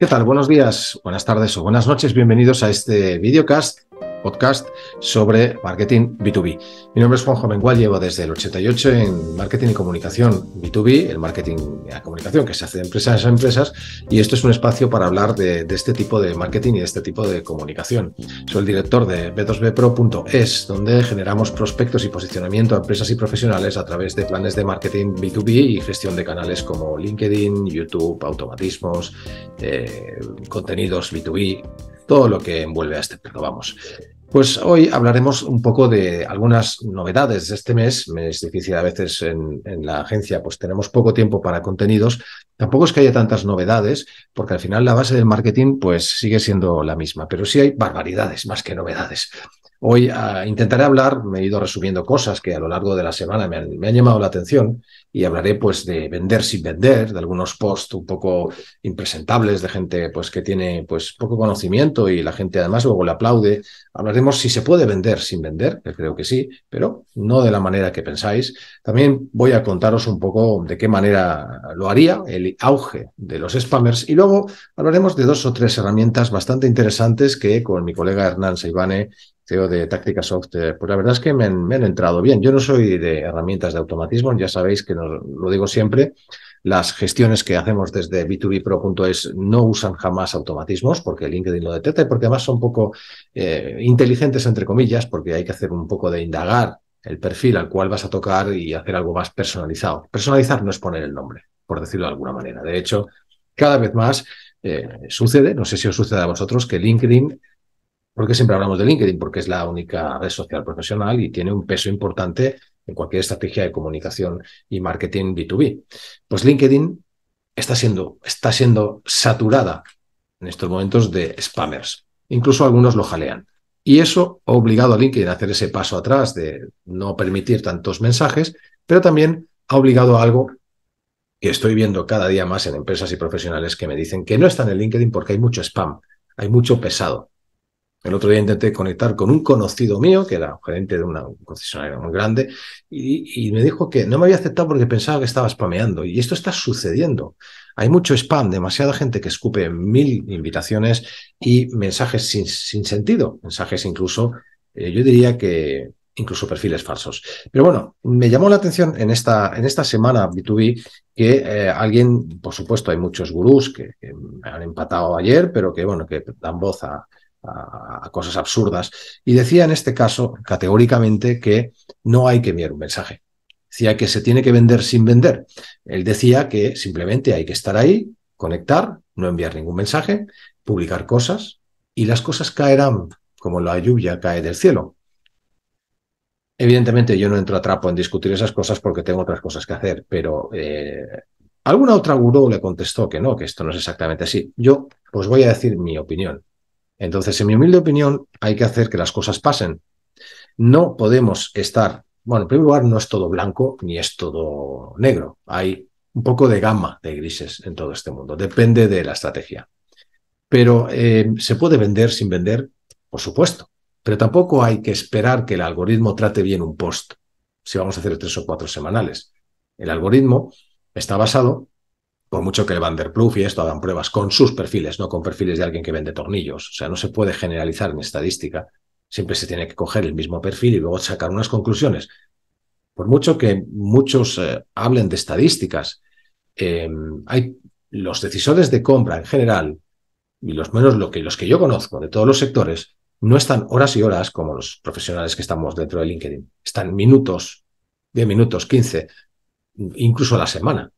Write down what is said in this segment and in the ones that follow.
¿Qué tal? Buenos días, buenas tardes o buenas noches. Bienvenidos a este videocast podcast sobre marketing B2B. Mi nombre es Juanjo Mengual, llevo desde el 88 en marketing y comunicación B2B, el marketing y la comunicación que se hace de empresas a empresas, y esto es un espacio para hablar de, este tipo de marketing y de este tipo de comunicación. Soy el director de b2bpro.es, donde generamos prospectos y posicionamiento a empresas y profesionales a través de planes de marketing B2B y gestión de canales como LinkedIn, YouTube, automatismos, eh, contenidos B2B, todo lo que envuelve a este perro, vamos. Pues hoy hablaremos un poco de algunas novedades de este mes. Es difícil a veces en, la agencia, pues tenemos poco tiempo para contenidos. Tampoco es que haya tantas novedades, porque al final la base del marketing pues sigue siendo la misma, pero sí hay barbaridades más que novedades. Hoy ah, intentaré hablar, me he ido resumiendo cosas que a lo largo de la semana me han, llamado la atención y hablaré pues de vender sin vender, de algunos posts un poco impresentables de gente pues que tiene pues poco conocimiento y la gente además luego le aplaude. Hablaremos si se puede vender sin vender, que creo que sí, pero no de la manera que pensáis. También voy a contaros un poco de qué manera lo haría, el auge de los spammers y luego hablaremos de dos o tres herramientas bastante interesantes que con mi colega Hernán Seibane de Táctica Software. Pues la verdad es que me han, entrado bien. Yo no soy de herramientas de automatismo, ya sabéis que lo digo siempre. Las gestiones que hacemos desde b2bpro.es no usan jamás automatismos porque LinkedIn lo detecta y porque además son un poco eh, inteligentes, entre comillas, porque hay que hacer un poco de indagar el perfil al cual vas a tocar y hacer algo más personalizado. Personalizar no es poner el nombre, por decirlo de alguna manera. De hecho, cada vez más eh, sucede, no sé si os sucede a vosotros, que LinkedIn ¿Por siempre hablamos de LinkedIn? Porque es la única red social profesional y tiene un peso importante en cualquier estrategia de comunicación y marketing B2B. Pues LinkedIn está siendo, está siendo saturada en estos momentos de spammers. Incluso algunos lo jalean. Y eso ha obligado a LinkedIn a hacer ese paso atrás de no permitir tantos mensajes, pero también ha obligado a algo que estoy viendo cada día más en empresas y profesionales que me dicen que no están en LinkedIn porque hay mucho spam, hay mucho pesado. El otro día intenté conectar con un conocido mío, que era gerente de una concesionaria muy grande, y, me dijo que no me había aceptado porque pensaba que estaba spameando. Y esto está sucediendo. Hay mucho spam, demasiada gente que escupe mil invitaciones y mensajes sin, sentido, mensajes incluso, eh, yo diría que incluso perfiles falsos. Pero bueno, me llamó la atención en esta, en esta semana B2B que eh, alguien, por supuesto, hay muchos gurús que, que han empatado ayer, pero que bueno, que dan voz a a, cosas absurdas. Y decía en este caso, categóricamente, que no hay que enviar un mensaje. Decía que se tiene que vender sin vender. Él decía que simplemente hay que estar ahí, conectar, no enviar ningún mensaje, publicar cosas y las cosas caerán como la lluvia cae del cielo. Evidentemente yo no entro a trapo en discutir esas cosas porque tengo otras cosas que hacer, pero eh, alguna otra gurú le contestó que no, que esto no es exactamente así. Yo os voy a decir mi opinión. Entonces, en mi humilde opinión, hay que hacer que las cosas pasen. No podemos estar, bueno, en primer lugar, no es todo blanco ni es todo negro. Hay un poco de gama de grises en todo este mundo. Depende de la estrategia. Pero eh, se puede vender sin vender, por supuesto. Pero tampoco hay que esperar que el algoritmo trate bien un post, si vamos a hacer tres o cuatro semanales. El algoritmo está basado por mucho que Van der y esto hagan pruebas con sus perfiles, no con perfiles de alguien que vende tornillos. O sea, no se puede generalizar en estadística. Siempre se tiene que coger el mismo perfil y luego sacar unas conclusiones. Por mucho que muchos eh, hablen de estadísticas, em, hay los decisores de compra en general, y los menos lo que, los que yo conozco de todos los sectores, no están horas y horas como los profesionales que estamos dentro de LinkedIn. Están minutos, 10 minutos, 15, incluso a la semana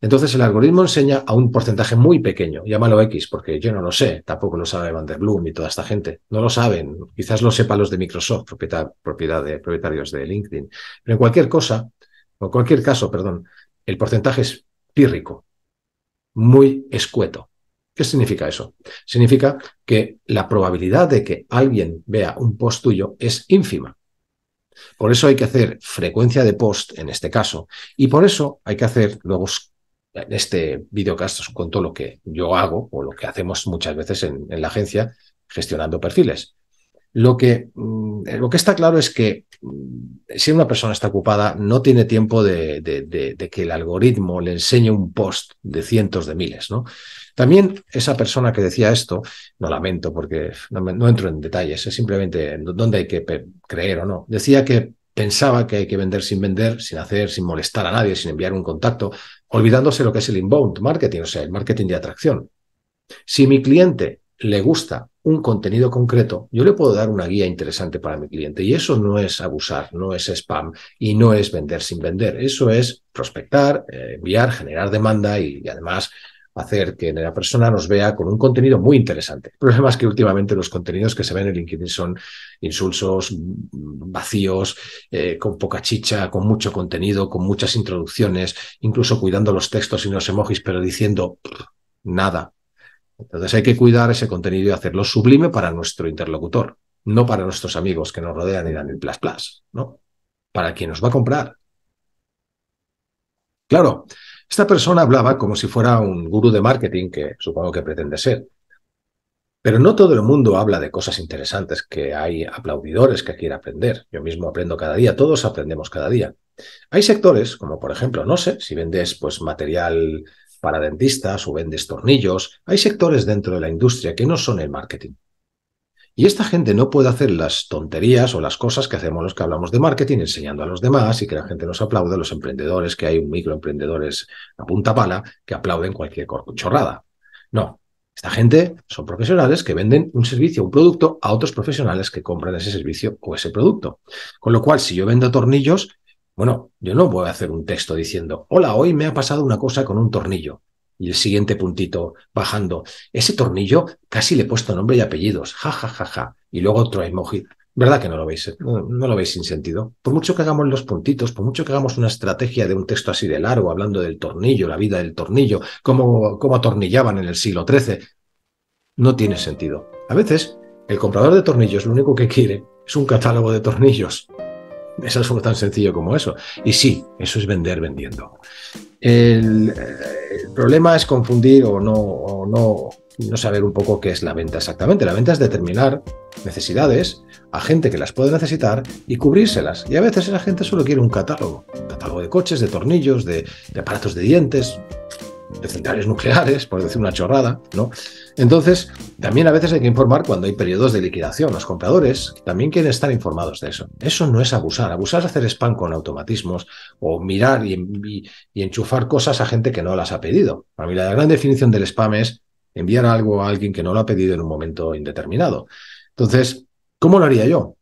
entonces el algoritmo enseña a un porcentaje muy pequeño, llámalo X, porque yo no lo sé, tampoco lo sabe Van der Bloom y toda esta gente, no lo saben, quizás lo sepa los de Microsoft, propiedad, de propietarios de LinkedIn, pero en cualquier cosa, o en cualquier caso, perdón, el porcentaje es pírrico, muy escueto. ¿Qué significa eso? Significa que la probabilidad de que alguien vea un post tuyo es ínfima. Por eso hay que hacer frecuencia de post en este caso y por eso hay que hacer luego en este videocast os cuento lo que yo hago o lo que hacemos muchas veces en, la agencia gestionando perfiles. Lo que, mm, lo que, está claro es que mm, si una persona está ocupada, no tiene tiempo de, que el algoritmo le enseñe un post de cientos de miles, ¿no? También esa persona que decía esto, no lamento porque no entro en detalles, es simplemente dónde hay que creer o no. Decía que pensaba que hay que vender sin vender, sin hacer, sin molestar a nadie, sin enviar un contacto, olvidándose lo que es el inbound marketing, o sea, el marketing de atracción. Si mi cliente le gusta un contenido concreto, yo le puedo dar una guía interesante para mi cliente. Y eso no es abusar, no es spam y no es vender sin vender. Eso es prospectar, eh, enviar, generar demanda y además hacer que la persona nos vea con un contenido muy interesante. El problema es que últimamente los contenidos que se ven en LinkedIn son insulsos, vacíos, eh, con poca chicha, con mucho contenido, con muchas introducciones, incluso cuidando los textos y los emojis, pero diciendo nada. Entonces hay que cuidar ese contenido y hacerlo sublime para nuestro interlocutor, no para nuestros amigos que nos rodean y dan el plas plas, ¿no? Para quien nos va a comprar. Claro, esta persona hablaba como si fuera un gurú de marketing, que supongo que pretende ser. Pero no todo el mundo habla de cosas interesantes que hay aplaudidores que quieren aprender. Yo mismo aprendo cada día, todos aprendemos cada día. Hay sectores, como por ejemplo, no sé, si vendes pues, material para dentistas o vendes tornillos, hay sectores dentro de la industria que no son el marketing. Y esta gente no puede hacer las tonterías o las cosas que hacemos los que hablamos de marketing, enseñando a los demás y que la gente nos aplaude, los emprendedores, que hay un microemprendedores a punta pala que aplauden cualquier chorrada. No, esta gente son profesionales que venden un servicio, un producto a otros profesionales que compran ese servicio o ese producto. Con lo cual, si yo vendo tornillos, bueno, yo no voy a hacer un texto diciendo, hola, hoy me ha pasado una cosa con un tornillo y el siguiente puntito bajando. Ese tornillo casi le he puesto nombre y apellidos, ja, ja, ja, ja, y luego otro emoji. ¿Verdad que no lo veis? No, lo veis sin sentido. Por mucho que hagamos los puntitos, por mucho que hagamos una estrategia de un texto así de largo, hablando del tornillo, la vida del tornillo, cómo, cómo atornillaban en el siglo XIII, no tiene sentido. A veces, el comprador de tornillos lo único que quiere es un catálogo de tornillos. Es algo tan sencillo como eso. Y sí, eso es vender vendiendo. El, eh, problema es confundir o no, no, no saber un poco qué es la venta exactamente. La venta es determinar necesidades a gente que las puede necesitar y cubrírselas. Y a veces la gente solo quiere un catálogo. Un catálogo de coches, de tornillos, de, de aparatos de dientes, de centrales nucleares, por decir una chorrada, ¿no? Entonces, también a veces hay que informar cuando hay periodos de liquidación. Los compradores también quieren estar informados de eso. Eso no es abusar. Abusar es hacer spam con automatismos o mirar y, enchufar cosas a gente que no las ha pedido. Para mí la gran definición del spam es enviar algo a alguien que no lo ha pedido en un momento indeterminado. Entonces, ¿cómo lo haría yo?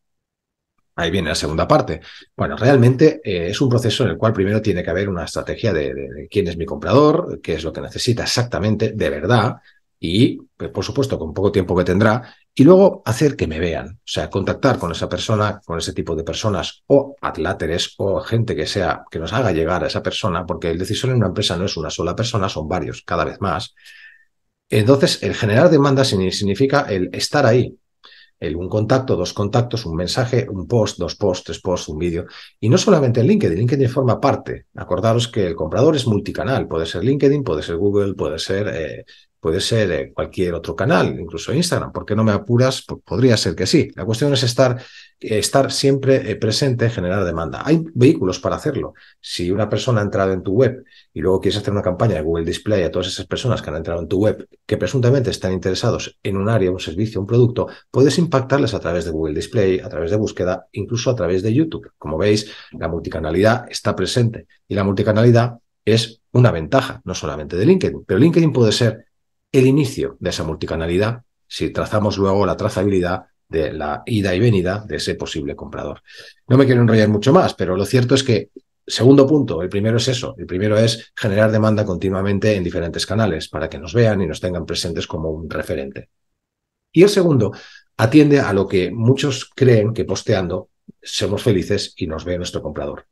Ahí viene la segunda parte. Bueno, realmente eh, es un proceso en el cual primero tiene que haber una estrategia de, quién es mi comprador, qué es lo que necesita exactamente, de verdad, y, pues, por supuesto, con poco tiempo que tendrá, y luego hacer que me vean, o sea, contactar con esa persona, con ese tipo de personas o atláteres o gente que sea que nos haga llegar a esa persona, porque el decisor en una empresa no es una sola persona, son varios, cada vez más. Entonces, el generar demanda significa el estar ahí, el un contacto, dos contactos, un mensaje, un post, dos posts, tres posts, un vídeo. Y no solamente en LinkedIn, LinkedIn forma parte. Acordaros que el comprador es multicanal, puede ser LinkedIn, puede ser Google, puede ser eh, puede ser cualquier otro canal, incluso Instagram, ¿Por qué no me apuras, podría ser que sí. La cuestión es estar, estar siempre eh, presente, generar demanda. Hay vehículos para hacerlo. Si una persona ha entrado en tu web y luego quieres hacer una campaña de Google Display a todas esas personas que han entrado en tu web, que presuntamente están interesados en un área, un servicio, un producto, puedes impactarles a través de Google Display, a través de búsqueda, incluso a través de YouTube. Como veis, la multicanalidad está presente y la multicanalidad es una ventaja, no solamente de LinkedIn, pero LinkedIn puede ser el inicio de esa multicanalidad si trazamos luego la trazabilidad de la ida y venida de ese posible comprador. No me quiero enrollar mucho más, pero lo cierto es que, segundo punto, el primero es eso, el primero es generar demanda continuamente en diferentes canales para que nos vean y nos tengan presentes como un referente. Y el segundo atiende a lo que muchos creen que posteando somos felices y nos ve nuestro comprador.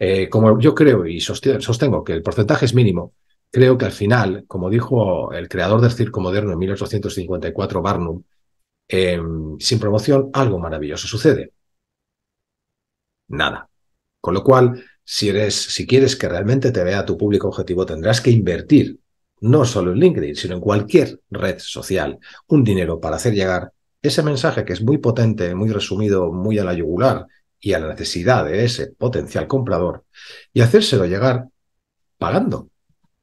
Eh, como yo creo y sostengo que el porcentaje es mínimo, creo que al final, como dijo el creador del circo moderno en 1854, Barnum, em, sin promoción algo maravilloso sucede. Nada. Con lo cual, si, eres, si quieres que realmente te vea tu público objetivo, tendrás que invertir no solo en LinkedIn, sino en cualquier red social, un dinero para hacer llegar ese mensaje que es muy potente, muy resumido, muy a la yugular y a la necesidad de ese potencial comprador, y hacérselo llegar pagando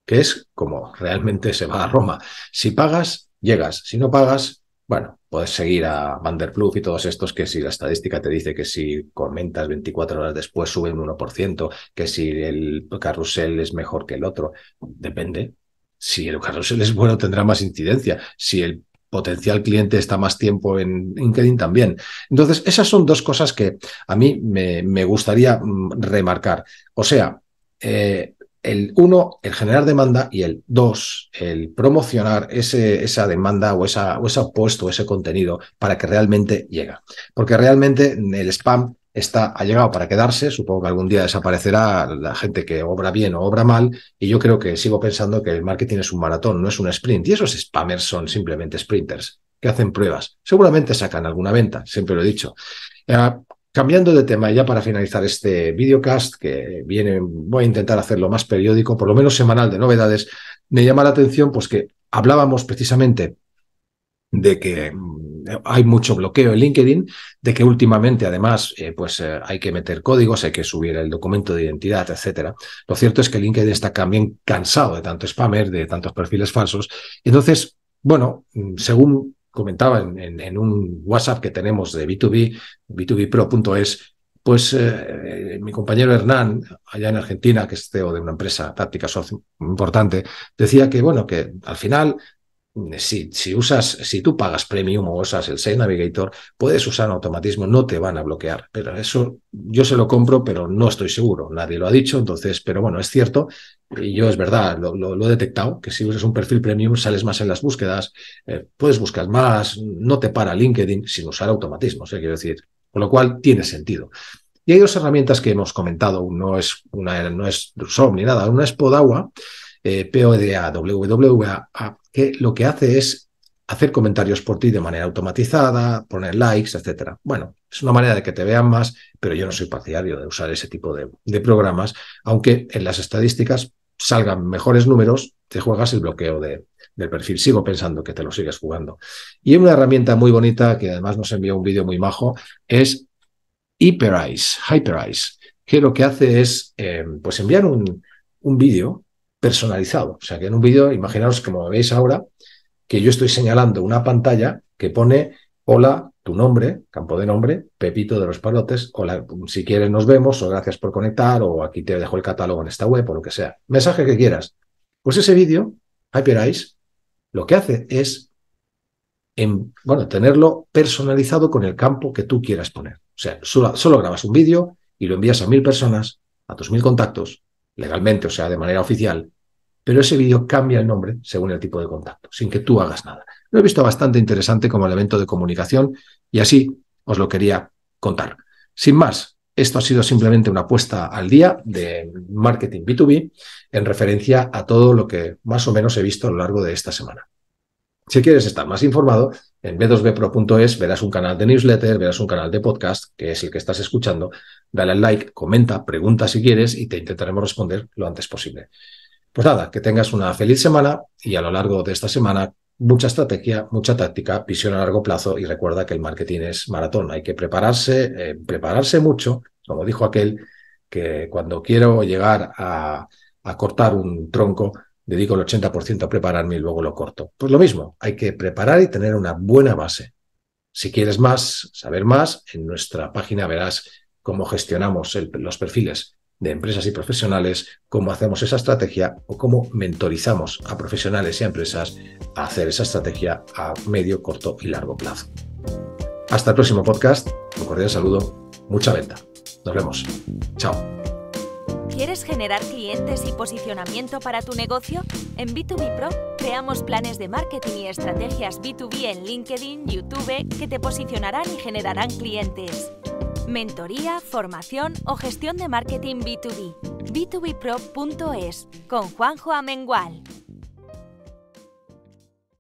que es como realmente se va a Roma. Si pagas, llegas. Si no pagas, bueno, puedes seguir a Vanderplug y todos estos que si la estadística te dice que si comentas 24 horas después sube un 1%, que si el carrusel es mejor que el otro, depende. Si el carrusel es bueno, tendrá más incidencia. Si el potencial cliente está más tiempo en LinkedIn también. Entonces, esas son dos cosas que a mí me, gustaría mm, remarcar. O sea, eh, el uno, el generar demanda y el dos, el promocionar ese, esa demanda o, esa, o ese puesto, ese contenido para que realmente llegue. Porque realmente el spam está, ha llegado para quedarse, supongo que algún día desaparecerá la gente que obra bien o obra mal y yo creo que sigo pensando que el marketing es un maratón, no es un sprint y esos spammers son simplemente sprinters que hacen pruebas. Seguramente sacan alguna venta, siempre lo he dicho. Ah, Cambiando de tema, ya para finalizar este videocast, que viene, voy a intentar hacerlo más periódico, por lo menos semanal de novedades, me llama la atención pues que hablábamos precisamente de que mm, hay mucho bloqueo en LinkedIn, de que últimamente además eh, pues eh, hay que meter códigos, hay que subir el documento de identidad, etcétera. Lo cierto es que LinkedIn está también cansado de tanto spammer, de tantos perfiles falsos. Entonces, bueno, mm, según comentaba en, un WhatsApp que tenemos de B2B, b2bpro.es, pues eh, mi compañero Hernán, allá en Argentina, que es CEO de una empresa táctica importante, decía que, bueno, que al final si, usas, si tú pagas Premium o usas el SAVE Navigator, puedes usar automatismo, no te van a bloquear. Pero eso yo se lo compro, pero no estoy seguro. Nadie lo ha dicho, entonces, pero bueno, es cierto. Y yo es verdad, lo, he detectado, que si usas un perfil Premium sales más en las búsquedas, eh, puedes buscar más, no te para LinkedIn sin usar automatismo, sea, quiero decir. Con lo cual tiene sentido. Y hay dos herramientas que hemos comentado, no es una no es ni nada, una es Podagua, eh, PODA, WWA, que lo que hace es hacer comentarios por ti de manera automatizada, poner likes, etc. Bueno, es una manera de que te vean más, pero yo no soy partidario de usar ese tipo de, programas, aunque en las estadísticas salgan mejores números, te juegas el bloqueo del perfil. Sigo pensando que te lo sigues jugando. Y una herramienta muy bonita, que además nos envió un vídeo muy majo, es HyperEyes, Hyperize que lo que hace es eh, pues enviar un, un vídeo personalizado. O sea, que en un vídeo, imaginaros como veis ahora, que yo estoy señalando una pantalla que pone hola, tu nombre, campo de nombre, Pepito de los Palotes, hola, si quieres nos vemos, o gracias por conectar, o aquí te dejo el catálogo en esta web, o lo que sea. Mensaje que quieras. Pues ese vídeo, Hyper lo que hace es en, em, bueno, tenerlo personalizado con el campo que tú quieras poner. O sea, solo, solo grabas un vídeo y lo envías a mil personas, a tus mil contactos, legalmente, o sea, de manera oficial, pero ese vídeo cambia el nombre según el tipo de contacto, sin que tú hagas nada. Lo he visto bastante interesante como elemento de comunicación y así os lo quería contar. Sin más, esto ha sido simplemente una apuesta al día de marketing B2B en referencia a todo lo que más o menos he visto a lo largo de esta semana. Si quieres estar más informado, en b2bpro.es verás un canal de newsletter, verás un canal de podcast, que es el que estás escuchando. Dale al like, comenta, pregunta si quieres y te intentaremos responder lo antes posible. Pues nada, que tengas una feliz semana y a lo largo de esta semana mucha estrategia, mucha táctica, visión a largo plazo y recuerda que el marketing es maratón. Hay que prepararse, eh, prepararse mucho, como dijo aquel, que cuando quiero llegar a cortar un tronco, dedico el 80% a prepararme y luego lo corto. Pues lo mismo, hay que preparar y tener una buena base. Si quieres más, saber más, en nuestra página verás cómo gestionamos los perfiles de empresas y profesionales, cómo hacemos esa estrategia o cómo mentorizamos a profesionales y a empresas a hacer esa estrategia a medio, corto y largo plazo. Hasta el próximo podcast, un cordial saludo, mucha venta. Nos vemos. Chao. ¿Quieres generar clientes y posicionamiento para tu negocio? En B2B Pro creamos planes de marketing y estrategias B2B en LinkedIn, YouTube, que te posicionarán y generarán clientes. Mentoría, formación o gestión de marketing B2B. b2bpro.es con Juanjo Amengual.